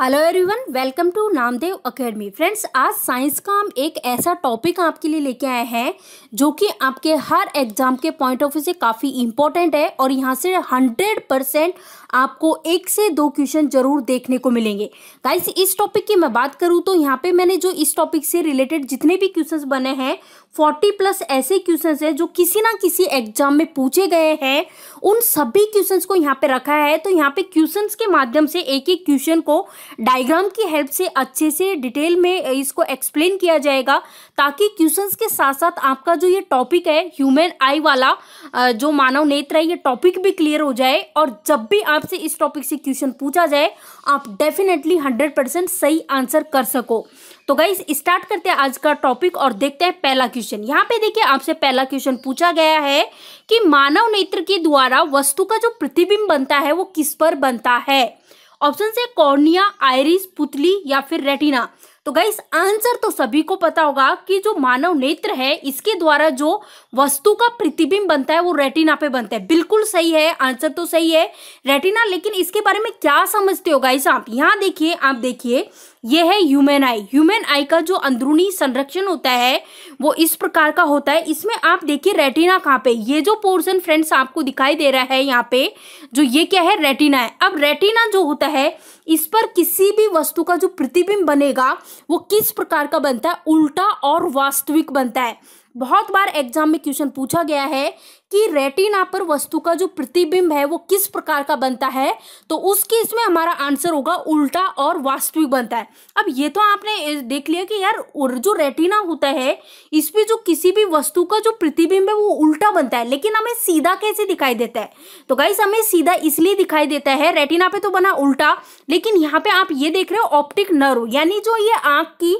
hello everyone welcome to Namdev academy friends आज science का हम एक ऐसा टॉपिक आपके लिए लेके आए हैं जो कि आपके हर एग्जाम के पॉइंट ऑफ व्यू से काफ़ी इम्पोर्टेंट है और यहां से हंड्रेड परसेंट आपको एक से दो क्वेश्चन जरूर देखने को मिलेंगे गाइस इस टॉपिक की मैं बात करूं तो यहां पे मैंने जो इस टॉपिक से रिलेटेड जितने भी क्वेश्चन बने हैं फोर्टी प्लस ऐसे क्वेश्चन है जो किसी ना किसी एग्जाम में पूछे गए हैं उन सभी क्वेश्चन को यहाँ पे रखा है तो यहाँ पे क्वेश्चन के माध्यम से एक एक क्वेश्चन को डायग्राम की हेल्प से अच्छे से डिटेल में इसको एक्सप्लेन किया जाएगा ताकि क्वेश्चन के साथ साथ आपका जो ये टॉपिक है ह्यूमन आई वाला जो मानव नेत्र है ये टॉपिक भी क्लियर हो जाए और जब भी आपसे इस टॉपिक से क्वेश्चन पूछा जाए आप डेफिनेटली हंड्रेड सही आंसर कर सको तो गाइस स्टार्ट करते हैं आज का टॉपिक और देखते हैं पहला क्वेश्चन यहाँ पे देखिए आपसे पहला क्वेश्चन पूछा गया है कि मानव नेत्र के द्वारा वस्तु का जो प्रतिबिंब बनता है वो किस पर बनता है ऑप्शन से कॉर्निया आयरिस पुतली या फिर रेटिना तो गाइस आंसर तो सभी को पता होगा कि जो मानव नेत्र है इसके द्वारा जो वस्तु का प्रतिबिंब बनता है वो रेटिना पे बनता है बिल्कुल सही है आंसर तो सही है रेटिना लेकिन इसके बारे में क्या समझते हो गाइस आप यहाँ देखिए आप देखिए ये है ह्यूमन आई ह्यूमन आई का जो अंदरूनी संरक्षण होता है वो इस प्रकार का होता है इसमें आप देखिए रेटिना कहाँ पे ये जो पोर्सन फ्रेंड्स आपको दिखाई दे रहा है यहाँ पे जो ये क्या है रेटिना है अब रेटिना जो होता है इस पर किसी भी वस्तु का जो प्रतिबिंब बनेगा वो किस प्रकार का बनता है उल्टा और वास्तविक बनता है बहुत बार एग्जाम में क्वेश्चन पूछा गया है कि रेटिना पर वस्तु का जो प्रतिबिंब है वो किस प्रकार का बनता है तो उस केस में हमारा आंसर होगा उल्टा और वास्तविक बनता है अब ये तो आपने देख लिया कि यार जो रेटिना होता है इस पर जो किसी भी वस्तु का जो प्रतिबिंब है वो उल्टा बनता है लेकिन हमें सीधा कैसे दिखाई देता है तो गाइस हमें सीधा इसलिए दिखाई देता है रेटिना पे तो बना उल्टा लेकिन यहाँ पे आप ये देख रहे हो ऑप्टिक नर्व यानी जो ये आंख की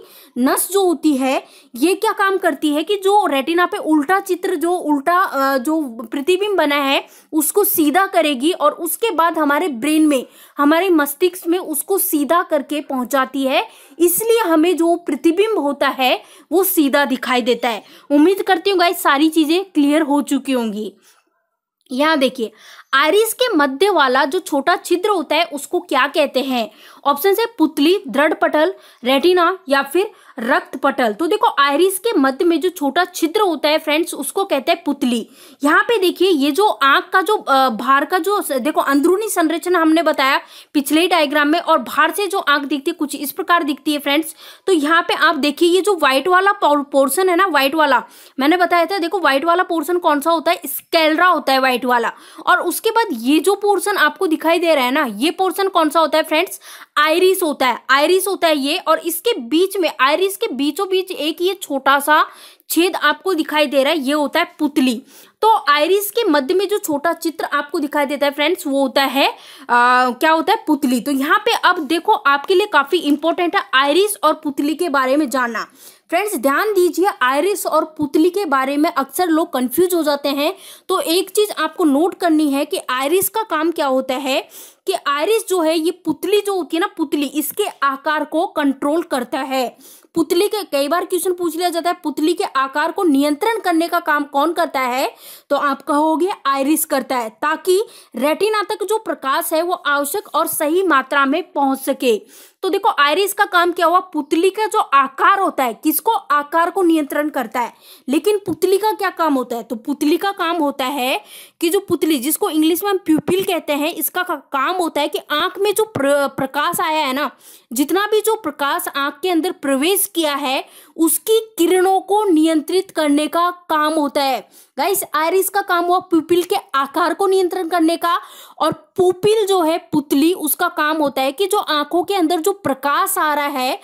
नस जो होती है ये क्या काम करती है कि जो रेटिना पे उल्टा चित्र जो उल्टा जो प्रतिबिंब बना है उसको सीधा करेगी और उसके बाद हमारे ब्रेन में हमारे मस्तिष्क में उसको सीधा करके पहुंचाती है इसलिए हमें जो प्रतिबिंब होता है वो सीधा दिखाई देता है उम्मीद करती हूँ गाइस सारी चीज़ें क्लियर हो चुकी होंगी यहाँ देखिए आयरिस के मध्य वाला जो छोटा छिद्र होता है उसको क्या कहते हैं ऑप्शन है पुतली दृढ़ पटल रेटिना या फिर रक्त पटल तो देखो आयरिस के मध्य में जो छोटा छिद्र होता है फ्रेंड्स उसको कहते हैं पुतली यहाँ पे देखिए ये जो आंख का जो भार का जो देखो अंदरूनी संरचना हमने बताया पिछले डायग्राम में और बाहर से जो आंख दिखती है कुछ इस प्रकार दिखती है फ्रेंड्स तो यहाँ पे आप देखिए ये जो व्हाइट वाला पोर्सन है ना व्हाइट वाला मैंने बताया था देखो व्हाइट वाला पोर्सन कौन सा होता है स्केलरा होता है व्हाइट वाला और उसके बाद ये जो पोर्सन आपको दिखाई दे रहा है ना ये पोर्सन कौन सा होता है फ्रेंड्स आयरिस होता है आयरिस होता है ये और इसके बीच में आयरिस के बीचों बीच एक ये छोटा सा छेद आपको दिखाई दे रहा है ये होता है पुतली तो आयरिस के मध्य में जो छोटा चित्र आपको दिखाई देता है फ्रेंड्स वो होता है आ, क्या होता है पुतली तो यहाँ पे अब देखो आपके लिए काफ़ी इंपॉर्टेंट है आयरिस और पुतली के बारे में जानना फ्रेंड्स ध्यान दीजिए आयरिस और पुतली के बारे में अक्सर लोग कंफ्यूज हो जाते हैं तो एक चीज़ आपको नोट करनी है कि आयरिस का काम क्या होता है कि आयरिस जो है ये पुतली जो होती है ना पुतली इसके आकार को कंट्रोल करता है पुतली के कई बार क्वेश्चन पूछ लिया जाता है पुतली के आकार को नियंत्रण करने का काम कौन करता है तो आप कहोगे आयरिस करता है ताकि रेटिना तक जो प्रकाश है वो आवश्यक और सही मात्रा में पहुंच सके तो देखो आयरिस का काम क्या हुआ पुतली का जो आकार होता है किसको आकार को नियंत्रण करता है लेकिन पुतली का क्या काम होता है तो पुतली का काम होता है कि जो पुतली जिसको इंग्लिश में हम प्यूपिल कहते हैं इसका का काम होता है कि आंख में जो प्र, प्रकाश आया है ना जितना भी जो प्रकाश आंख के अंदर प्रवेश प्रवेश किया है उसकी किरणों को नियंत्रित करने का काम होता है गाइस आयरिस का काम हुआ पुपिल के आकार को नियंत्रण करने का और पुपिल जो है पुतली उसका काम होता है कि जो आंखों के अंदर जो प्रकाश आ रहा है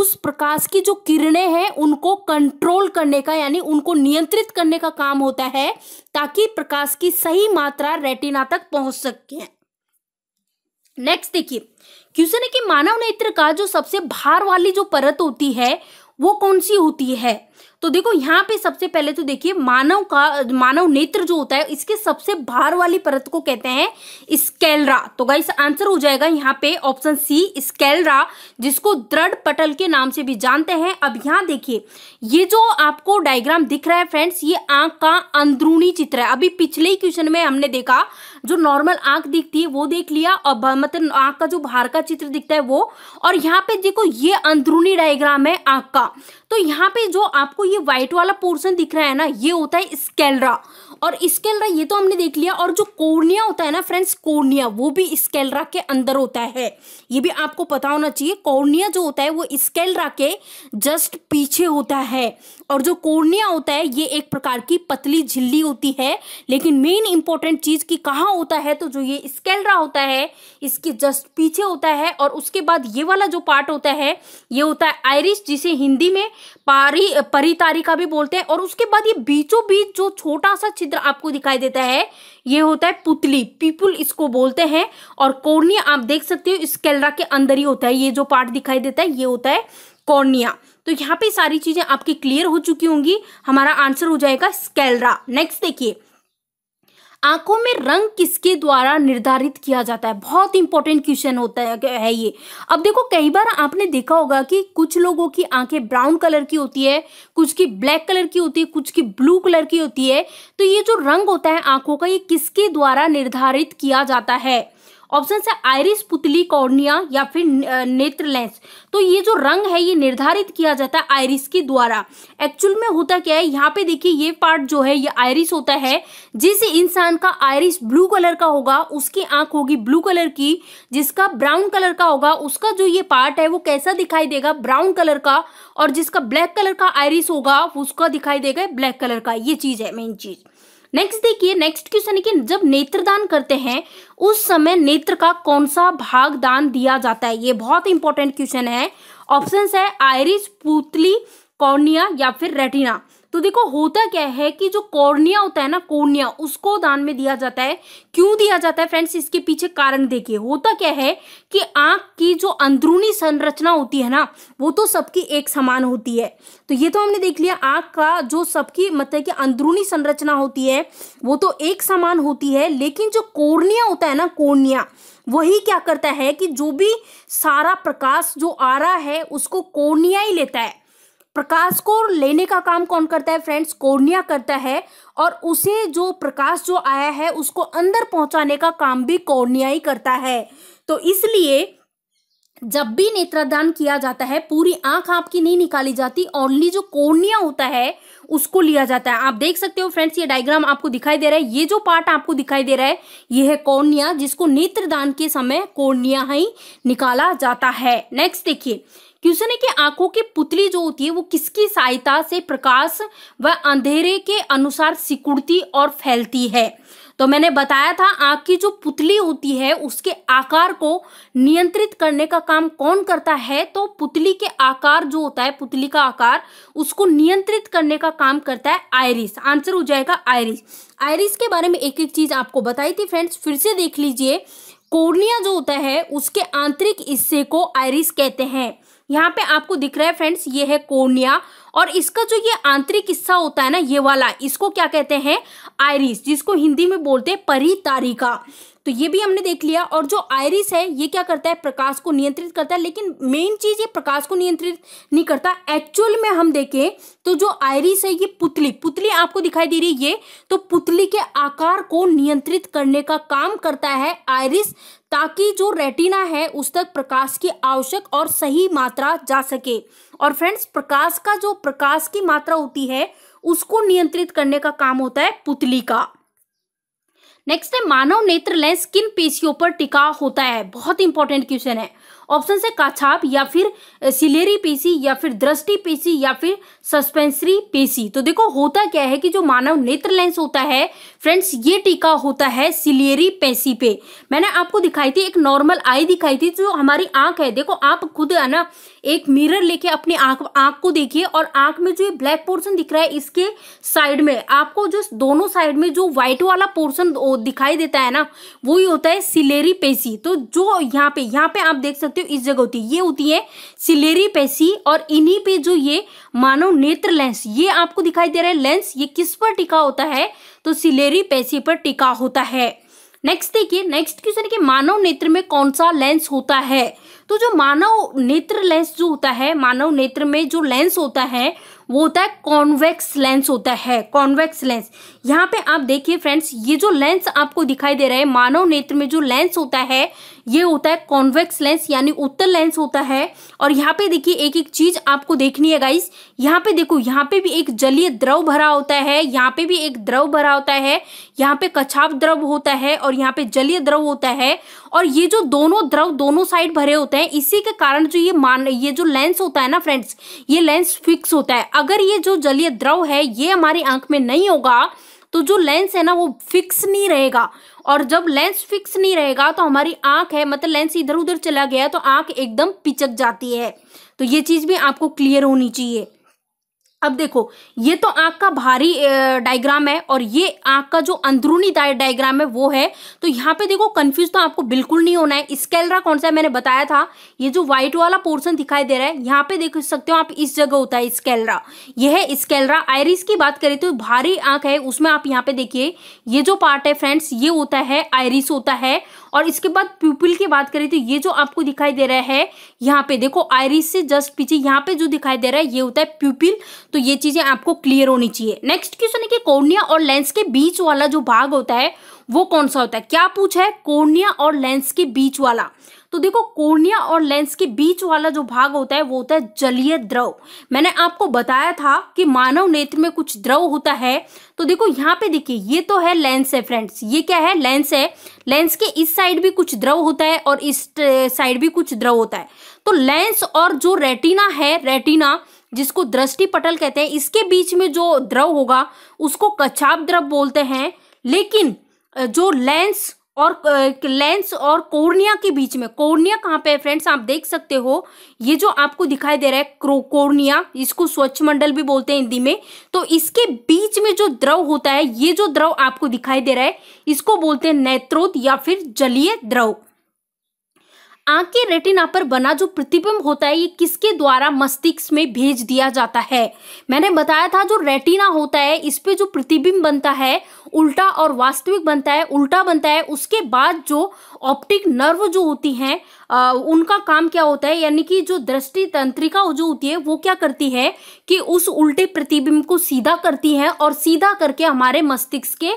उस प्रकाश की जो किरणें हैं उनको कंट्रोल करने का यानी उनको नियंत्रित करने का काम होता है ताकि प्रकाश की सही मात्रा रेटिना तक पहुंच सके नेक्स्ट देखिए क्वेश्चन है कि मानव नेत्र का जो सबसे भार वाली जो परत होती है वो कौन सी होती है तो देखो यहाँ पे सबसे पहले तो देखिए मानव का मानव नेत्र जो होता है इसके सबसे बाहर वाली परत को कहते हैं स्केलरा तो गाइस आंसर हो जाएगा यहाँ पे ऑप्शन सी स्केलरा जिसको दृढ़ पटल के नाम से भी जानते हैं अब यहाँ देखिए ये जो आपको डायग्राम दिख रहा है फ्रेंड्स ये आंख का अंदरूनी चित्र है अभी पिछले ही क्वेश्चन में हमने देखा जो नॉर्मल आंख दिखती है वो देख लिया और मतलब आंख का जो बाहर का चित्र दिखता है वो और यहाँ पे देखो ये अंदरूनी डायग्राम है आंख का तो यहाँ पे जो आपको ये व्हाइट वाला पोर्सन दिख रहा है ना ये होता है स्केलरा और स्केलरा ये तो हमने देख लिया और जो कोर्निया होता है ना फ्रेंड्स कोर्निया वो भी स्केलरा के अंदर होता है ये भी आपको पता होना चाहिए कोर्निया जो होता है वो स्केलरा के जस्ट पीछे होता है और जो कोर्निया होता है ये एक प्रकार की पतली झिल्ली होती है लेकिन मेन इंपॉर्टेंट चीज की कहाँ होता है तो जो ये स्केलरा होता है इसके जस्ट पीछे होता है और उसके बाद ये वाला जो पार्ट होता है ये होता है आयरिश जिसे हिंदी में पारी परितारिका भी बोलते हैं और उसके बाद ये बीचों बीच जो छोटा सा चित्र आपको दिखाई देता है ये होता है पुतली पीपुल इसको बोलते हैं और कोर्निया आप देख सकते हो स्केलरा के अंदर ही होता है ये जो पार्ट दिखाई देता है ये होता है कोर्निया तो यहाँ पे सारी चीजें आपकी क्लियर हो चुकी होंगी हमारा आंसर हो जाएगा स्केलरा नेक्स्ट देखिए आंखों में रंग किसके द्वारा निर्धारित किया जाता है बहुत इंपॉर्टेंट क्वेश्चन होता है, है ये अब देखो कई बार आपने देखा होगा कि कुछ लोगों की आंखें ब्राउन कलर की होती है कुछ की ब्लैक कलर की होती है कुछ की ब्लू कलर की होती है तो ये जो रंग होता है आंखों का ये किसके द्वारा निर्धारित किया जाता है ऑप्शन है आयरिस पुतली कॉर्निया या फिर नेत्र लेंस तो ये जो रंग है ये निर्धारित किया जाता है आयरिस के द्वारा एक्चुअल में होता क्या है यहाँ पे देखिए ये पार्ट जो है ये आयरिस होता है जिस इंसान का आयरिस ब्लू कलर का होगा उसकी आंख होगी ब्लू कलर की जिसका ब्राउन कलर का होगा उसका जो ये पार्ट है वो कैसा दिखाई देगा ब्राउन कलर का और जिसका ब्लैक कलर का आयरिस होगा उसका दिखाई देगा ब्लैक कलर का ये चीज़ है मेन चीज़ नेक्स्ट देखिए नेक्स्ट क्वेश्चन है कि जब नेत्रदान करते हैं उस समय नेत्र का कौन सा भाग दान दिया जाता है ये बहुत इंपॉर्टेंट क्वेश्चन है ऑप्शन है आयरिस पुतली कॉर्निया या फिर रेटिना तो देखो होता क्या है कि जो कॉर्निया होता है ना कॉर्निया उसको दान में दिया जाता है क्यों दिया जाता है फ्रेंड्स इसके पीछे कारण देखिए होता क्या है कि आँख की जो अंदरूनी संरचना होती है ना वो तो सबकी एक समान होती है तो ये तो हमने देख लिया आँख का जो सबकी मतलब कि अंदरूनी संरचना होती है वो तो एक समान होती है लेकिन जो कोर्निया होता है ना कोर्निया वही क्या करता है कि जो भी सारा प्रकाश जो आ रहा है उसको कोर्निया ही लेता है प्रकाश को लेने का काम कौन करता है फ्रेंड्स कोर्निया करता है और उसे जो प्रकाश जो आया है उसको अंदर पहुंचाने का काम भी कोर्निया ही करता है तो इसलिए जब भी नेत्रदान किया जाता है पूरी आंख आपकी नहीं निकाली जाती ओनली जो कोर्निया होता है उसको लिया जाता है आप देख सकते हो फ्रेंड्स ये डायग्राम आपको दिखाई दे रहा है ये जो पार्ट आपको दिखाई दे रहा है ये है कोर्निया जिसको नेत्रदान के समय कोर्निया ही निकाला जाता है नेक्स्ट देखिए क्वेश्चन है कि आंखों की पुतली जो होती है वो किसकी सहायता से प्रकाश व अंधेरे के अनुसार सिकुड़ती और फैलती है तो मैंने बताया था आँख की जो पुतली होती है उसके आकार को नियंत्रित करने का काम कौन करता है तो पुतली के आकार जो होता है पुतली का आकार उसको नियंत्रित करने का काम करता है आयरिस आंसर हो जाएगा आयरिस आयरिस के बारे में एक एक चीज़ आपको बताई थी फ्रेंड्स फिर से देख लीजिए कोर्निया जो होता है उसके आंतरिक हिस्से को आयरिस कहते हैं यहाँ पे आपको दिख रहा है फ्रेंड्स ये है कोर्निया और इसका जो ये आंतरिक हिस्सा होता है ना ये वाला इसको क्या कहते हैं आयरिस जिसको हिंदी में बोलते हैं परितारिका तो ये भी हमने देख लिया और जो आयरिस है ये क्या करता है प्रकाश को नियंत्रित करता है लेकिन मेन चीज़ ये प्रकाश को नियंत्रित नहीं करता एक्चुअल में हम देखें तो जो आयरिस है ये पुतली पुतली आपको दिखाई दे रही है ये तो पुतली के आकार को नियंत्रित करने का काम करता है आयरिस ताकि जो रेटिना है उस तक प्रकाश की आवश्यक और सही मात्रा जा सके और फ्रेंड्स प्रकाश का जो प्रकाश की मात्रा होती है उसको नियंत्रित करने का काम होता है पुतली का नेक्स्ट है मानव नेत्र लेंस किन पेशियों पर टिका होता है बहुत इंपॉर्टेंट क्वेश्चन है ऑप्शन है काछाप या फिर सिलेरी पेशी या फिर दृष्टि पेशी या फिर सस्पेंसरी पेशी तो देखो होता क्या है कि जो मानव नेत्र लेंस होता है फ्रेंड्स ये टीका होता है सिलियरी पैसी पे मैंने आपको दिखाई थी एक नॉर्मल आई दिखाई थी जो हमारी आंख है देखो आप खुद है ना एक मिरर लेके अपनी आंख आंख को देखिए और आंख में जो ये ब्लैक पोर्शन दिख रहा है इसके साइड में आपको जो दोनों साइड में जो व्हाइट वाला पोर्शन दिखाई देता है ना वो ही होता है सिलेरी पेशी तो जो यहाँ पे यहाँ पे आप देख सकते हो इस जगह होती है ये होती है सिलेरी पेशी और इन्हीं पे जो ये मानव नेत्र लेंस ये आपको दिखाई दे रहा है लेंस ये किस पर टिका होता है तो सिलेरी पेशी पर टिका होता है नेक्स्ट देखिए नेक्स्ट क्वेश्चन कि मानव नेत्र में कौन सा लेंस होता है तो जो मानव नेत्र लेंस जो होता है मानव नेत्र में जो लेंस होता है वो होता है कॉन्वेक्स लेंस होता है कॉन्वेक्स लेंस यहाँ पे आप देखिए फ्रेंड्स ये जो लेंस आपको दिखाई दे रहा है मानव नेत्र में जो लेंस होता है ये होता है कॉन्वेक्स लेंस यानी उत्तर लेंस होता है और यहाँ पे देखिए एक एक चीज आपको देखनी है गाइस यहाँ पे देखो यहाँ पे भी एक जलीय द्रव भरा होता है यहाँ पे भी एक द्रव भरा होता है यहाँ पे कछाप द्रव होता है और यहाँ पे जलीय द्रव होता है और ये जो दोनों द्रव दोनों साइड भरे होते हैं इसी के कारण जो ये मान ये जो लेंस होता है ना फ्रेंड्स ये लेंस फिक्स होता है अगर ये जो जलीय द्रव है ये हमारी आंख में नहीं होगा तो जो लेंस है ना वो फिक्स नहीं रहेगा और जब लेंस फिक्स नहीं रहेगा तो हमारी आंख है मतलब लेंस इधर उधर चला गया तो आंख एकदम पिचक जाती है तो ये चीज़ भी आपको क्लियर होनी चाहिए अब देखो ये तो आंख का भारी डायग्राम है और ये आंख का जो अंदरूनी डायग्राम है वो है तो यहाँ पे देखो कंफ्यूज तो आपको बिल्कुल नहीं होना है स्केलरा कौन सा है मैंने बताया था ये जो व्हाइट वाला पोर्सन दिखाई दे रहा है यहाँ पे देख सकते हो आप इस जगह होता है स्केलरा यह है स्केलरा आयरिस की बात करें तो भारी आंख है उसमें आप यहाँ पे देखिए ये जो पार्ट है फ्रेंड्स ये होता है आयरिस होता है और इसके बाद प्यूपिल की बात करें तो ये जो आपको दिखाई दे रहा है यहाँ पे देखो आयरिस से जस्ट पीछे यहाँ पे जो दिखाई दे रहा है ये होता है प्यूपिल तो ये चीजें आपको क्लियर होनी चाहिए नेक्स्ट क्वेश्चन है कि कोर्निया और लेंस के बीच वाला जो भाग होता है वो कौन सा होता है क्या पूछा है कोर्निया और लेंस के बीच वाला तो देखो कोर्निया और लेंस के बीच वाला जो भाग होता है वो होता है जलीय द्रव मैंने आपको बताया था कि मानव नेत्र में कुछ द्रव होता है तो देखो यहाँ पे देखिए ये तो है लेंस है फ्रेंड्स ये क्या है लेंस है लेंस के इस साइड भी कुछ द्रव होता है और इस साइड भी कुछ द्रव होता है तो लेंस और जो रेटिना है रेटिना जिसको दृष्टि पटल कहते हैं इसके बीच में जो द्रव होगा उसको कचाप द्रव बोलते हैं लेकिन जो लेंस और लेंस और कोर्निया के बीच में कोर्निया कहाँ पे है फ्रेंड्स आप देख सकते हो ये जो आपको दिखाई दे रहा है क्रो कोर्निया इसको स्वच्छ मंडल भी बोलते हैं हिंदी में तो इसके बीच में जो द्रव होता है ये जो द्रव आपको दिखाई दे रहा है इसको बोलते हैं नेत्रोत या फिर जलीय द्रव आंख के रेटिना पर बना जो प्रतिबिंब होता है ये किसके द्वारा मस्तिष्क में भेज दिया जाता है मैंने बताया था जो रेटिना होता है इस पे जो प्रतिबिंब बनता है उल्टा और वास्तविक बनता है उल्टा बनता है उसके बाद जो ऑप्टिक नर्व जो होती हैं उनका काम क्या होता है यानी कि जो दृष्टि तंत्रिका जो होती है वो क्या करती है कि उस उल्टे प्रतिबिंब को सीधा करती है और सीधा करके हमारे मस्तिष्क के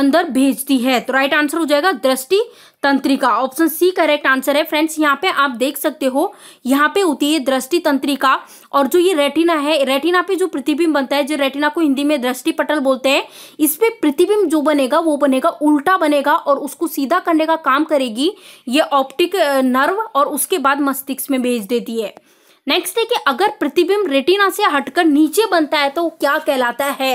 अंदर भेजती है तो राइट आंसर हो जाएगा दृष्टि तंत्रिका ऑप्शन सी करेक्ट आंसर है फ्रेंड्स यहाँ पे आप देख सकते हो यहाँ पे होती है दृष्टि तंत्रिका और जो ये रेटिना है रेटिना पे जो प्रतिबिंब बनता है जो रेटिना को हिंदी में दृष्टि पटल बोलते हैं इस पर प्रतिबिंब जो बनेगा वो बनेगा उल्टा बनेगा और उसको सीधा करने का काम करेगी ये ऑप्टिक नर्व और उसके बाद मस्तिष्क में भेज देती है नेक्स्ट है कि अगर प्रतिबिंब रेटिना से हटकर नीचे बनता है तो क्या कहलाता है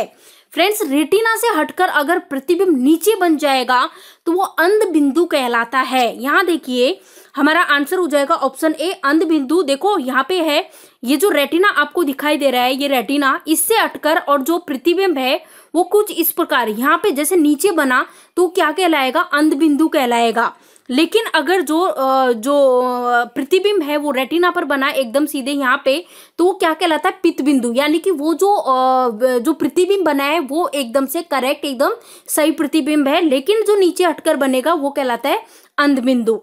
फ्रेंड्स रेटिना से हटकर अगर प्रतिबिंब नीचे बन जाएगा तो वो अंध बिंदु कहलाता है यहाँ देखिए हमारा आंसर हो जाएगा ऑप्शन ए अंध बिंदु देखो यहाँ पे है ये जो रेटिना आपको दिखाई दे रहा है ये रेटिना इससे अटकर और जो प्रतिबिंब है वो कुछ इस प्रकार यहाँ पे जैसे नीचे बना तो क्या कहलाएगा अंध बिंदु कहलाएगा लेकिन अगर जो जो प्रतिबिंब है वो रेटिना पर बना एकदम सीधे यहाँ पे तो वो क्या कहलाता है पित्त बिंदु यानी कि वो जो जो प्रतिबिंब बना है वो एकदम से करेक्ट एकदम सही प्रतिबिंब है लेकिन जो नीचे हटकर बनेगा वो कहलाता है अंधबिंदु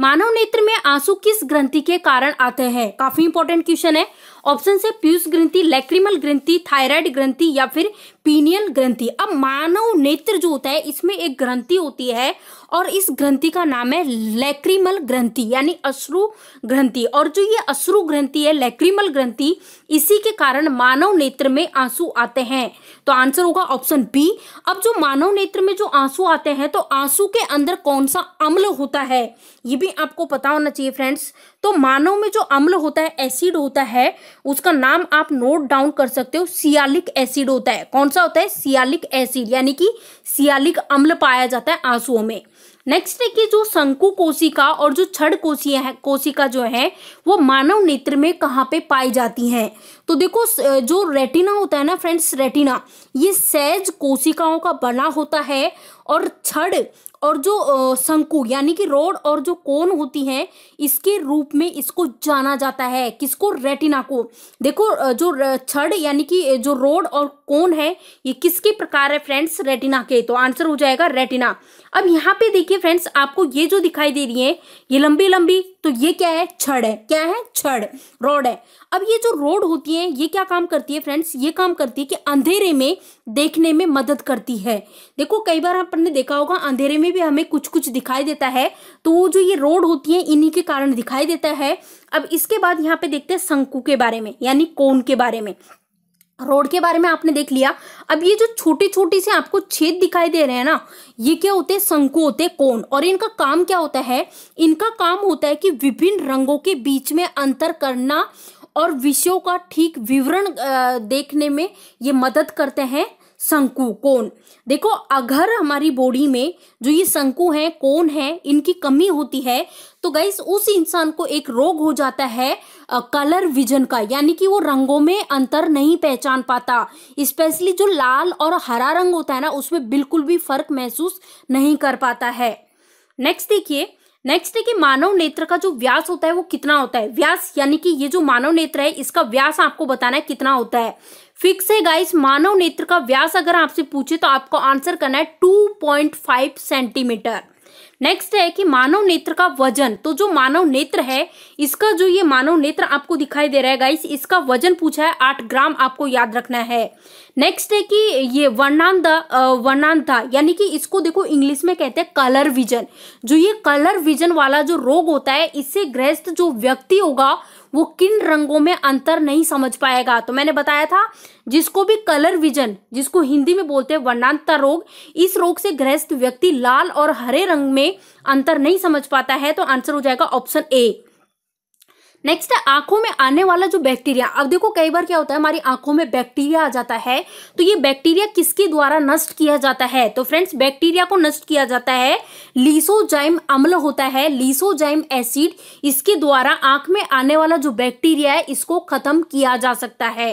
मानव नेत्र में आंसू किस ग्रंथि के कारण आते हैं काफी इंपॉर्टेंट क्वेश्चन है ऑप्शन से पीयूष ग्रंथि लैक्रिमल ग्रंथि थायराइड ग्रंथि या फिर पीनियल ग्रंथि अब मानव नेत्र जो होता है इसमें एक ग्रंथि होती है और इस ग्रंथि का नाम है लैक्रिमल ग्रंथि यानी अश्रु ग्रंथि और जो ये अश्रु ग्रंथि है लैक्रिमल ग्रंथि इसी के कारण मानव नेत्र में आंसू आते हैं तो आंसर होगा ऑप्शन बी अब जो मानव नेत्र में जो आंसू आते हैं तो आंसू के अंदर कौन सा अम्ल होता है ये भी आपको पता होना चाहिए फ्रेंड्स तो मानव में जो अम्ल होता है एसिड होता है उसका नाम आप नोट डाउन कर सकते हो सियालिक एसिड होता है कौन सा सा होता है सियालिक एसिड यानी कि सियालिक अम्ल पाया जाता है आंसुओं में नेक्स्ट है कि जो शंकु कोशिका और जो छड़ कोशिया है कोशिका जो है वो मानव नेत्र में कहाँ पे पाई जाती हैं तो देखो जो रेटिना होता है ना फ्रेंड्स रेटिना ये सहज कोशिकाओं का बना होता है और छड़ और जो शंकु यानी कि रोड और जो कोन होती है इसके रूप में इसको जाना जाता है किसको रेटिना को देखो जो छड़ यानी कि जो रोड और कौन है ये किसके प्रकार है फ्रेंड्स रेटिना के तो आंसर हो जाएगा रेटिना अब यहाँ पे देखिए फ्रेंड्स आपको ये जो दिखाई दे रही है ये लंबी लंबी तो ये क्या है छड़ है क्या है छड़ रोड है अब ये जो रोड होती है ये क्या काम करती है फ्रेंड्स ये काम करती है कि अंधेरे में देखने में मदद करती है देखो कई बार आपने देखा होगा अंधेरे में भी हमें कुछ कुछ दिखाई देता है तो वो जो ये रोड होती है इन्हीं के कारण दिखाई देता है अब इसके बाद यहाँ पे देखते हैं शंकु के बारे में यानी कोन के बारे में रोड के बारे में आपने देख लिया अब ये जो छोटे छोटे से आपको छेद दिखाई दे रहे हैं ना ये क्या होते हैं शंकु होते हैं कोण और इनका काम क्या होता है इनका काम होता है कि विभिन्न रंगों के बीच में अंतर करना और विषयों का ठीक विवरण देखने में ये मदद करते हैं शंकु कौन देखो अगर हमारी बॉडी में जो ये शंकु है कौन है इनकी कमी होती है तो गाइस उस इंसान को एक रोग हो जाता है कलर विजन का यानी कि वो रंगों में अंतर नहीं पहचान पाता स्पेशली जो लाल और हरा रंग होता है ना उसमें बिल्कुल भी फर्क महसूस नहीं कर पाता है नेक्स्ट देखिए नेक्स्ट है कि मानव नेत्र का जो व्यास होता है वो कितना होता है व्यास यानी कि ये जो मानव नेत्र है इसका व्यास आपको बताना है कितना होता है फिक्स है गाइस मानव नेत्र का व्यास अगर आपसे पूछे तो आपको आंसर करना है 2.5 सेंटीमीटर नेक्स्ट है कि मानव नेत्र का वजन तो जो मानव नेत्र है इसका जो ये मानव नेत्र आपको दिखाई दे रहा है गाइस इसका वजन पूछा है आठ ग्राम आपको याद रखना है नेक्स्ट है कि ये वर्णांध वर्णांधा यानी कि इसको देखो इंग्लिश में कहते हैं कलर विजन जो ये कलर विजन वाला जो रोग होता है इससे ग्रस्त जो व्यक्ति होगा वो किन रंगों में अंतर नहीं समझ पाएगा तो मैंने बताया था जिसको भी कलर विजन जिसको हिंदी में बोलते हैं वर्णांतर रोग इस रोग से ग्रस्त व्यक्ति लाल और हरे रंग में अंतर नहीं समझ पाता है तो आंसर हो जाएगा ऑप्शन ए नेक्स्ट है आंखों में आने वाला जो बैक्टीरिया अब देखो कई बार क्या होता है हमारी आंखों में बैक्टीरिया आ जाता है तो ये बैक्टीरिया किसके द्वारा नष्ट किया जाता है तो फ्रेंड्स बैक्टीरिया को नष्ट किया जाता है लीसोजाइम अम्ल होता है लीसोजाइम एसिड इसके द्वारा आंख में आने वाला जो बैक्टीरिया है इसको खत्म किया जा सकता है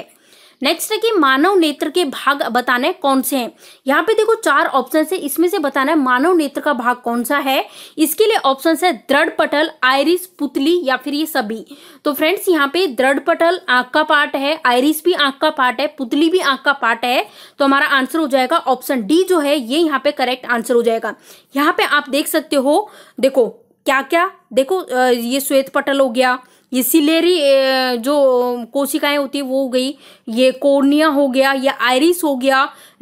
नेक्स्ट है कि मानव नेत्र के भाग बताने कौन से हैं यहाँ पे देखो चार ऑप्शन है इसमें से बताना है मानव नेत्र का भाग कौन सा है इसके लिए ऑप्शन है दृढ़ पटल आयरिस पुतली या फिर ये सभी तो फ्रेंड्स यहाँ पे दृढ़ पटल आंख का पार्ट है आयरिस भी आंख का पार्ट है पुतली भी आंख का पार्ट है तो हमारा आंसर हो जाएगा ऑप्शन डी जो है ये यहाँ पे करेक्ट आंसर हो जाएगा यहाँ पे आप देख सकते हो देखो क्या क्या देखो ये श्वेत पटल हो गया ये सिलेरी जो कोशिकाएं होती है वो हो गई ये कोर्निया हो गया ये आयरिस हो गया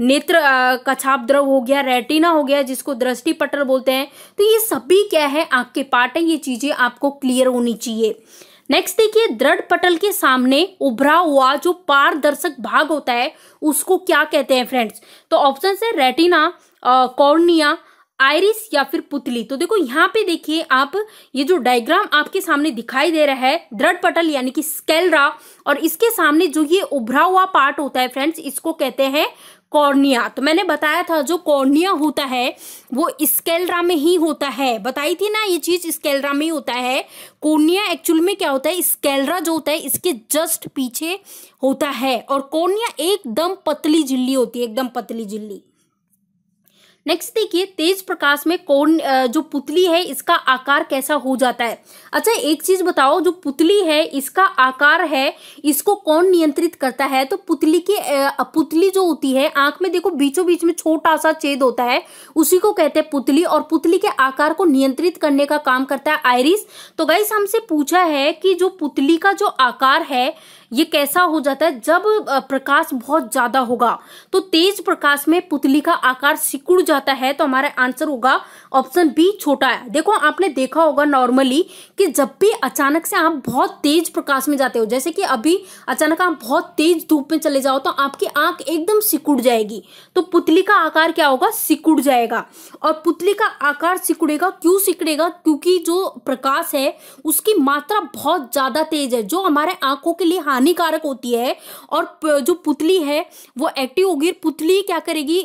नेत्र कछाप द्रव हो गया रेटिना हो गया जिसको दृष्टि पटल बोलते हैं तो ये सभी क्या है आपके के पार्ट है ये चीज़ें आपको क्लियर होनी चाहिए नेक्स्ट देखिए दृढ़ पटल के सामने उभरा हुआ जो पारदर्शक भाग होता है उसको क्या कहते हैं फ्रेंड्स तो ऑप्शन है रेटिना कॉर्निया आयरिस या फिर पुतली तो देखो यहाँ पे देखिए आप ये जो डायग्राम आपके सामने दिखाई दे रहा है दृढ़ पटल यानी कि स्केलरा और इसके सामने जो ये उभरा हुआ पार्ट होता है फ्रेंड्स इसको कहते हैं कॉर्निया तो मैंने बताया था जो कॉर्निया होता है वो स्केलरा में ही होता है बताई थी ना ये चीज स्केलरा में ही होता है कॉर्निया एक्चुअल में क्या होता है स्केलरा जो होता है इसके जस्ट पीछे होता है और कॉर्निया एकदम पतली झिल्ली होती है एकदम पतली झिल्ली नेक्स्ट देखिए तेज प्रकाश में कौन जो पुतली है इसका आकार कैसा हो जाता है अच्छा एक चीज बताओ जो पुतली है इसका आकार है इसको कौन नियंत्रित करता है तो पुतली की पुतली जो होती है आंख में देखो बीचों बीच में छोटा सा छेद होता है उसी को कहते हैं पुतली और पुतली के आकार को नियंत्रित करने का काम करता है आयरिस तो गाइस हमसे पूछा है कि जो पुतली का जो आकार है ये कैसा हो जाता है जब प्रकाश बहुत ज़्यादा होगा तो तेज प्रकाश में पुतली का आकार सिकुड़ जाता है तो हमारा आंसर होगा ऑप्शन बी छोटा है देखो आपने देखा होगा नॉर्मली कि जब भी अचानक से आप बहुत तेज प्रकाश में जाते हो जैसे कि अभी अचानक आप बहुत तेज धूप में चले जाओ तो आपकी आंख एकदम सिकुड़ जाएगी तो पुतली का आकार क्या होगा सिकुड़ जाएगा और पुतली का आकार सिकुड़ेगा क्यों सिकुड़ेगा क्योंकि जो प्रकाश है उसकी मात्रा बहुत ज़्यादा तेज है जो हमारे आंखों के लिए हानि हानिकारक होती है और जो पुतली है वो एक्टिव होगी पुतली क्या करेगी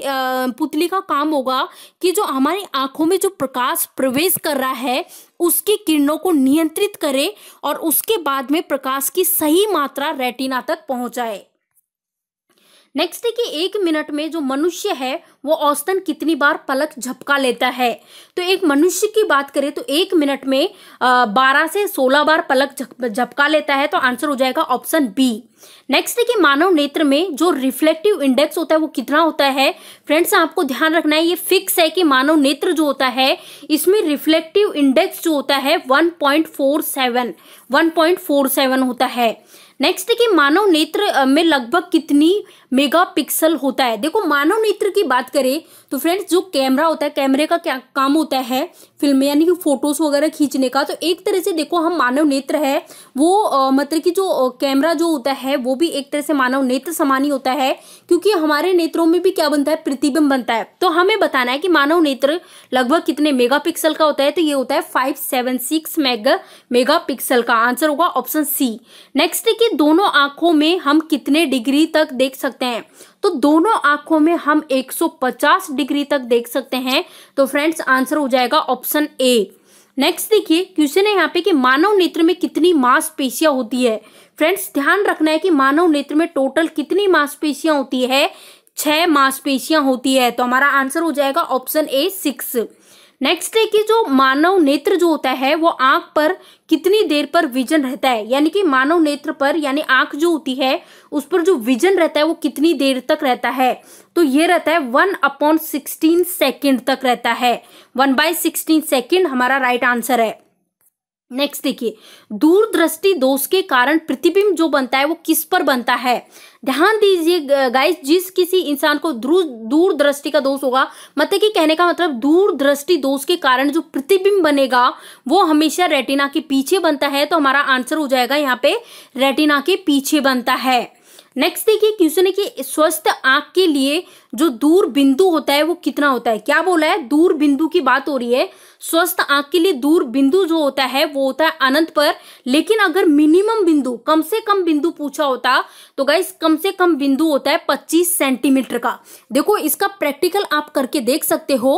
पुतली का काम होगा कि जो हमारी आंखों में जो प्रकाश प्रवेश कर रहा है उसकी किरणों को नियंत्रित करे और उसके बाद में प्रकाश की सही मात्रा रेटिना तक पहुंचाए नेक्स्ट है कि एक मिनट में जो मनुष्य है वो औसतन कितनी बार पलक झपका लेता है तो एक मनुष्य की बात करें तो एक मिनट में बारह से सोलह बार पलक झपका लेता है तो आंसर हो जाएगा ऑप्शन बी नेक्स्ट है कि मानव नेत्र में जो रिफ्लेक्टिव इंडेक्स होता है वो कितना होता है फ्रेंड्स आपको ध्यान रखना है ये फिक्स है कि मानव नेत्र जो होता है इसमें रिफ्लेक्टिव इंडेक्स जो होता है फोर सेवन होता है नेक्स्ट कि मानव नेत्र में लगभग कितनी मेगापिक्सल होता है देखो मानव नेत्र की बात करें तो फ्रेंड्स जो कैमरा होता है कैमरे का क्या काम होता है फिल्म यानी कि फोटोज़ वगैरह खींचने का तो एक तरह से देखो हम मानव नेत्र है वो मतलब कि जो कैमरा जो होता है वो भी एक तरह से मानव नेत्र समान ही होता है क्योंकि हमारे नेत्रों में भी क्या बनता है प्रतिबिंब बनता है तो हमें बताना है कि मानव नेत्र लगभग कितने मेगा का होता है तो ये होता है five seven six mega mega का आंसर होगा ऑप्शन सी नेक्स्ट देखिए दोनों आंखों में हम कितने डिग्री तक देख सकते हैं तो दोनों आंखों में हम 150 डिग्री तक देख सकते हैं तो फ्रेंड्स आंसर हो जाएगा ऑप्शन ए नेक्स्ट देखिए क्वेश्चन है यहाँ पे कि मानव नेत्र में कितनी मांसपेशियां होती है फ्रेंड्स ध्यान रखना है कि मानव नेत्र में टोटल कितनी मांसपेशियां होती है छह मांसपेशियां होती है तो हमारा आंसर हो जाएगा ऑप्शन ए सिक्स नेक्स्ट है कि जो मानव नेत्र जो होता है वो आंख पर कितनी देर पर विजन रहता है यानी कि मानव नेत्र पर यानी आंख जो होती है उस पर जो विजन रहता है वो कितनी देर तक रहता है तो ये रहता है वन अपॉन सिक्सटीन सेकेंड तक रहता है वन बाय सिक्सटीन सेकेंड हमारा राइट आंसर है नेक्स्ट देखिए दूरदृष्टि दोष के कारण प्रतिबिंब जो बनता है वो किस पर बनता है ध्यान दीजिए गाइस जिस किसी इंसान को दूर दूरदृष्टि का दोष होगा मतलब कि कहने का मतलब दूरदृष्टि दोष के कारण जो प्रतिबिंब बनेगा वो हमेशा रेटिना के पीछे बनता है तो हमारा आंसर हो जाएगा यहाँ पे रेटिना के पीछे बनता है नेक्स्ट देखिए क्वेश्चन है कि स्वस्थ आंख के लिए जो दूर बिंदु होता है वो कितना होता है क्या बोला है दूर बिंदु की बात हो रही है स्वस्थ आंख के लिए दूर बिंदु जो होता है वो होता है अनंत पर लेकिन अगर मिनिमम बिंदु कम से कम बिंदु पूछा होता तो गाइस कम से कम बिंदु होता है पच्चीस सेंटीमीटर का देखो इसका प्रैक्टिकल आप करके देख सकते हो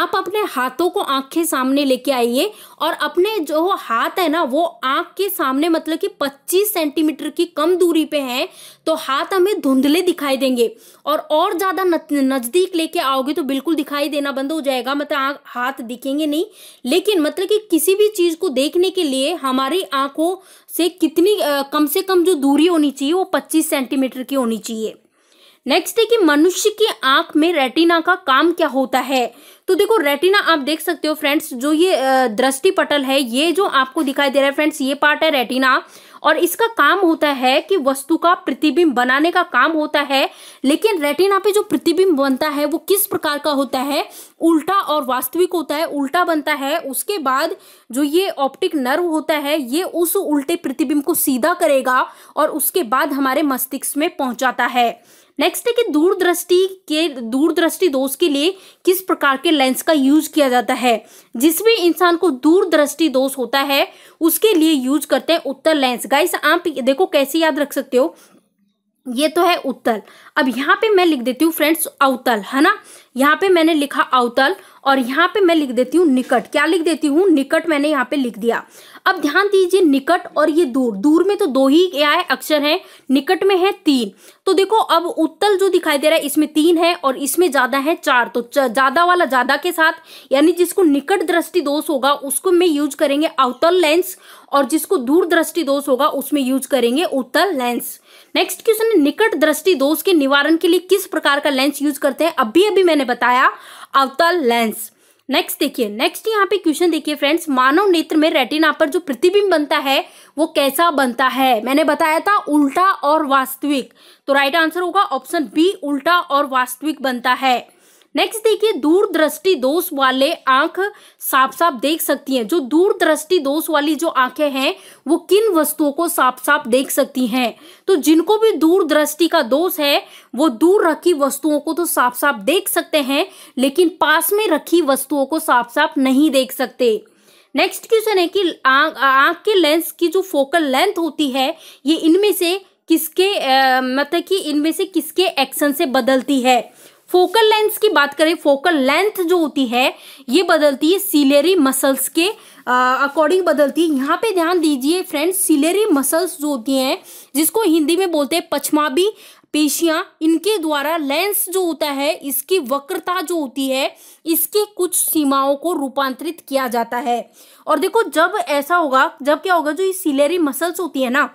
आप अपने हाथों को आंख के सामने लेके आइए और अपने जो हाथ है ना वो आंख के सामने मतलब कि पच्चीस सेंटीमीटर की कम दूरी पे है तो हाथ हमें धुंधले दिखाई देंगे और और ज्यादा नज़दीक लेके आओगे तो बिल्कुल दिखाई देना बंद हो जाएगा मतलब आँख हाथ दिखेंगे नहीं लेकिन मतलब कि किसी भी चीज़ को देखने के लिए हमारी आंखों से कितनी आ, कम से कम जो दूरी होनी चाहिए वो पच्चीस सेंटीमीटर की होनी चाहिए नेक्स्ट है कि मनुष्य की आंख में रेटिना का काम क्या होता है तो देखो रेटिना आप देख सकते हो फ्रेंड्स जो ये दृष्टि पटल है ये जो आपको दिखाई दे रहा है फ्रेंड्स ये पार्ट है रेटिना और इसका काम होता है कि वस्तु का प्रतिबिंब बनाने का काम होता है लेकिन रेटिना पे जो प्रतिबिंब बनता है वो किस प्रकार का होता है उल्टा और वास्तविक होता है उल्टा बनता है उसके बाद जो ये ऑप्टिक नर्व होता है ये उस उल्टे प्रतिबिंब को सीधा करेगा और उसके बाद हमारे मस्तिष्क में पहुंचाता है नेक्स्ट है कि दूरदृष्टि के दूरदृष्टि दोष के लिए किस प्रकार के लेंस का यूज किया जाता है जिस भी इंसान को दूरदृष्टि दोष होता है उसके लिए यूज करते हैं उत्तर लेंस गाइस आप देखो कैसे याद रख सकते हो ये तो है उत्तल अब यहाँ पे मैं लिख देती हूँ फ्रेंड्स अवतल है ना यहाँ पे मैंने लिखा अवतल और यहाँ पे मैं लिख देती हूँ निकट क्या लिख देती हूँ निकट मैंने यहाँ पे लिख दिया अब ध्यान दीजिए निकट और ये दूर दूर में तो दो ही क्या है अक्षर है निकट में है तीन तो देखो अब उत्तल जो दिखाई दे रहा है इसमें तीन है और इसमें ज्यादा है चार तो ज्यादा वाला ज्यादा के साथ यानी जिसको निकट दृष्टि दोष होगा उसको में यूज करेंगे अवतल लेंस और जिसको दूर दृष्टि दोष होगा उसमें यूज करेंगे उत्तल लेंस नेक्स्ट क्वेश्चन निकट दृष्टि दोष के निवारण के लिए किस प्रकार का लेंस यूज करते हैं अभी अभी मैंने बताया अवतल लेंस नेक्स्ट देखिए नेक्स्ट यहाँ पे क्वेश्चन देखिए फ्रेंड्स मानव नेत्र में रेटिना पर जो प्रतिबिंब बनता है वो कैसा बनता है मैंने बताया था उल्टा और वास्तविक तो राइट आंसर होगा ऑप्शन बी उल्टा और वास्तविक बनता है नेक्स्ट देखिए दूरदृष्टि दोष वाले आंख साफ साफ देख सकती हैं जो दूरदृष्टि दोष वाली जो आंखें हैं वो किन वस्तुओं को साफ साफ देख सकती हैं तो जिनको भी दूरदृष्टि का दोष है वो दूर रखी वस्तुओं को तो साफ साफ देख सकते हैं लेकिन पास में रखी वस्तुओं को साफ साफ नहीं देख सकते नेक्स्ट क्वेश्चन है कि आंख के लेंस की जो फोकल लेंथ होती है ये इनमें से किसके मतलब कि इनमें से किसके एक्शन से बदलती है फोकल लेंथ की बात करें फोकल लेंथ जो होती है ये बदलती है सीलेरी मसल्स के अकॉर्डिंग बदलती है यहाँ पे ध्यान दीजिए फ्रेंड्स सीलेरी मसल्स जो होती हैं जिसको हिंदी में बोलते हैं पछमाबी पेशियां इनके द्वारा लेंस जो होता है इसकी वक्रता जो होती है इसके कुछ सीमाओं को रूपांतरित किया जाता है और देखो जब ऐसा होगा जब क्या होगा जो ये सिलेरी मसल्स होती है ना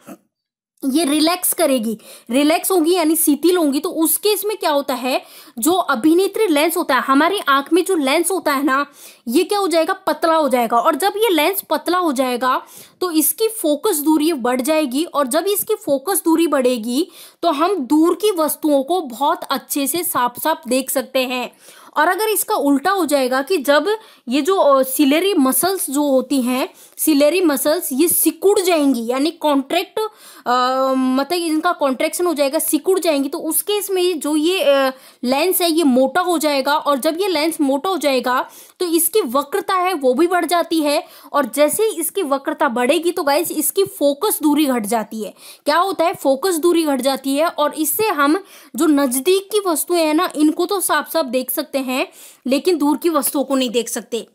ये रिलैक्स करेगी रिलैक्स होगी यानी शीतिल होंगी तो उस केस में क्या होता है जो अभिनेत्री लेंस होता है हमारी आंख में जो लेंस होता है ना ये क्या हो जाएगा पतला हो जाएगा और जब ये लेंस पतला हो जाएगा तो इसकी फोकस दूरी बढ़ जाएगी और जब इसकी फोकस दूरी बढ़ेगी तो हम दूर की वस्तुओं को बहुत अच्छे से साफ साफ देख सकते हैं और अगर इसका उल्टा हो जाएगा कि जब ये जो सिलेरी मसल्स जो होती हैं सिलेरी मसल्स ये सिकुड़ जाएंगी यानी कॉन्ट्रैक्ट मतलब इनका कॉन्ट्रैक्शन हो जाएगा सिकुड़ जाएंगी तो उस केस में जो ये लेंस है ये मोटा हो जाएगा और जब ये लेंस मोटा हो जाएगा तो इसकी वक्रता है वो भी बढ़ जाती है और जैसे ही इसकी वक्रता बढ़ेगी तो गाइज इसकी फोकस दूरी घट जाती है क्या होता है फोकस दूरी घट जाती है और इससे हम जो नज़दीक की वस्तुएं हैं ना इनको तो साफ साफ देख सकते हैं हैं लेकिन दूर की वस्तुओं को नहीं देख सकते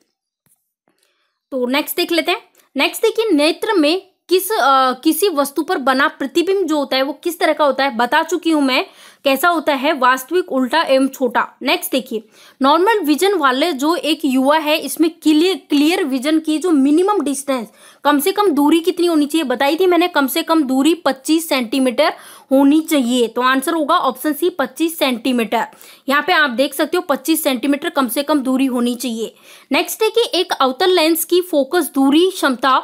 तो नेक्स्ट देख लेते हैं नेक्स्ट देखिए नेत्र में किस आ, किसी वस्तु पर बना प्रतिबिंब जो होता है वो किस तरह का होता है बता चुकी हूं मैं कैसा होता है वास्तविक उल्टा एवं छोटा नेक्स्ट देखिए नॉर्मल विजन वाले जो एक युवा है इसमें क्लियर क्लियर विजन की जो मिनिमम डिस्टेंस कम से कम दूरी कितनी होनी चाहिए बताई थी मैंने कम से कम दूरी 25 सेंटीमीटर होनी चाहिए तो आंसर होगा ऑप्शन सी 25 सेंटीमीटर यहाँ पे आप देख सकते हो 25 सेंटीमीटर कम से कम दूरी होनी चाहिए नेक्स्ट है कि एक अवतल लेंस की फोकस दूरी क्षमता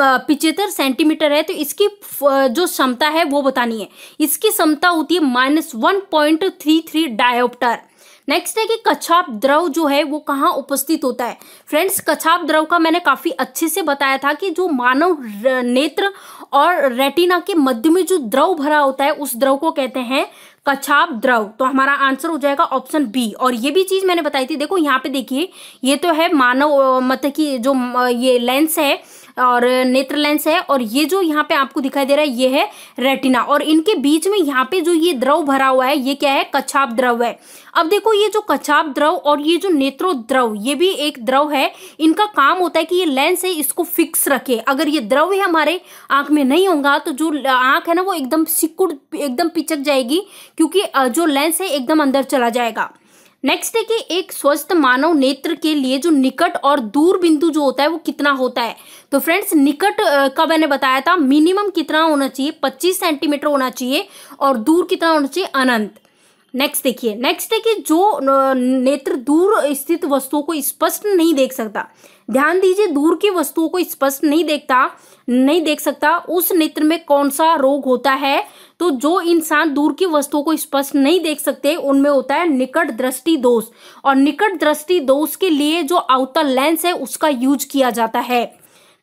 पिचहत्तर सेंटीमीटर है तो इसकी जो क्षमता है वो बतानी है इसकी क्षमता होती है minus one point three three dioptre next है कि कछाप द्रव जो है वो कहाँ उपस्थित होता है फ्रेंड्स कछाप द्रव का मैंने काफ़ी अच्छे से बताया था कि जो मानव नेत्र और रेटिना के मध्य में जो द्रव भरा होता है उस द्रव को कहते हैं कछाप द्रव तो हमारा आंसर हो जाएगा ऑप्शन बी और ये भी चीज़ मैंने बताई थी देखो यहाँ पे देखिए ये तो है मानव मतलब की जो ये लेंस है और नेत्र लेंस है और ये जो यहाँ पे आपको दिखाई दे रहा है ये है रेटिना और इनके बीच में यहाँ पे जो ये द्रव भरा हुआ है ये क्या है कछाप द्रव है अब देखो ये जो कछाप द्रव और ये जो नेत्रो द्रव ये भी एक द्रव है इनका काम होता है कि ये लेंस है इसको फिक्स रखे अगर ये द्रव है हमारे आंख में नहीं होगा तो जो आंख है ना वो एकदम सिकुड़ एकदम पिचक जाएगी क्योंकि जो लेंस है एकदम अंदर चला जाएगा नेक्स्ट है एक स्वस्थ मानव नेत्र के लिए जो निकट और दूर बिंदु जो होता है वो कितना होता है तो फ्रेंड्स निकट का मैंने बताया था मिनिमम कितना होना चाहिए 25 सेंटीमीटर होना चाहिए और दूर कितना होना चाहिए अनंत नेक्स्ट देखिए नेक्स्ट है कि जो नेत्र दूर स्थित वस्तुओं को स्पष्ट नहीं देख सकता ध्यान दीजिए दूर की वस्तुओं को स्पष्ट नहीं देखता नहीं देख सकता उस नेत्र में कौन सा रोग होता है तो जो इंसान दूर की वस्तुओं को स्पष्ट नहीं देख सकते उनमें होता है निकट दृष्टि दोष और निकट दृष्टि दोष के लिए जो आउटर लेंस है उसका यूज किया जाता है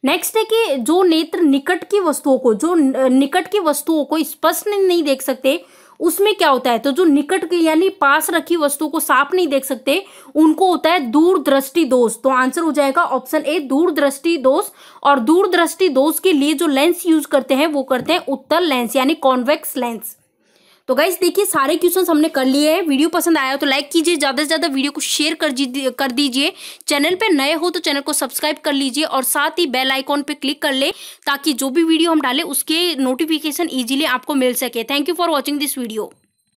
नेक्स्ट है कि जो नेत्र निकट की वस्तुओं को जो निकट की वस्तुओं को स्पष्ट नहीं देख सकते उसमें क्या होता है तो जो निकट की यानी पास रखी वस्तु को साफ नहीं देख सकते उनको होता है दूरदृष्टि दोष तो आंसर हो जाएगा ऑप्शन ए दूरदृष्टि दोष और दूरदृष्टि दोष के लिए जो लेंस यूज करते हैं वो करते हैं उत्तर लेंस यानी कॉन्वेक्स लेंस तो गाइज देखिए सारे क्वेश्चन हमने कर लिए हैं वीडियो पसंद आया हो तो लाइक कीजिए ज़्यादा से ज़्यादा वीडियो को शेयर कर कर दीजिए चैनल पर नए हो तो चैनल को सब्सक्राइब कर लीजिए और साथ ही बेल आइकॉन पर क्लिक कर ले ताकि जो भी वीडियो हम डालें उसके नोटिफिकेशन ईजिली आपको मिल सके thank you for watching this video